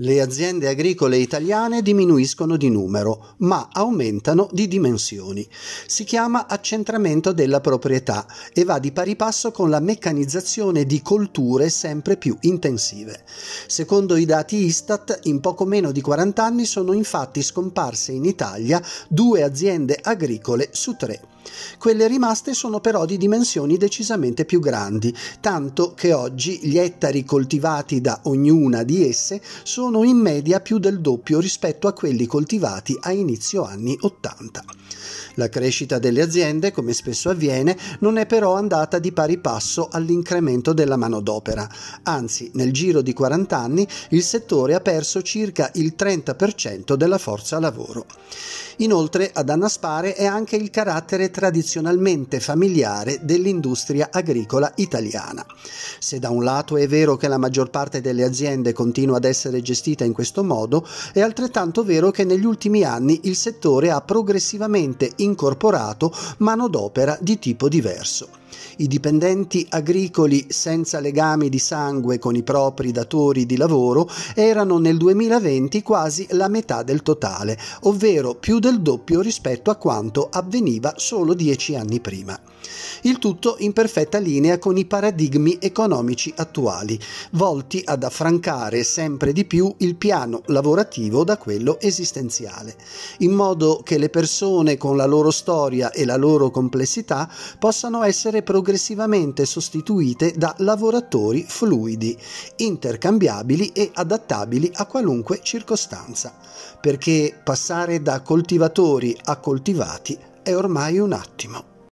Le aziende agricole italiane diminuiscono di numero, ma aumentano di dimensioni. Si chiama accentramento della proprietà e va di pari passo con la meccanizzazione di colture sempre più intensive. Secondo i dati Istat, in poco meno di 40 anni sono infatti scomparse in Italia due aziende agricole su tre. Quelle rimaste sono però di dimensioni decisamente più grandi, tanto che oggi gli ettari coltivati da ognuna di esse sono sono in media più del doppio rispetto a quelli coltivati a inizio anni 80. La crescita delle aziende, come spesso avviene, non è però andata di pari passo all'incremento della manodopera. Anzi, nel giro di 40 anni il settore ha perso circa il 30% della forza lavoro. Inoltre, ad annaspare è anche il carattere tradizionalmente familiare dell'industria agricola italiana. Se da un lato è vero che la maggior parte delle aziende continua ad essere gestita in questo modo, è altrettanto vero che negli ultimi anni il settore ha progressivamente incrementato incorporato manodopera di tipo diverso. I dipendenti agricoli senza legami di sangue con i propri datori di lavoro erano nel 2020 quasi la metà del totale, ovvero più del doppio rispetto a quanto avveniva solo dieci anni prima. Il tutto in perfetta linea con i paradigmi economici attuali, volti ad affrancare sempre di più il piano lavorativo da quello esistenziale, in modo che le persone con la loro storia e la loro complessità possano essere essere progressivamente sostituite da lavoratori fluidi, intercambiabili e adattabili a qualunque circostanza, perché passare da coltivatori a coltivati è ormai un attimo.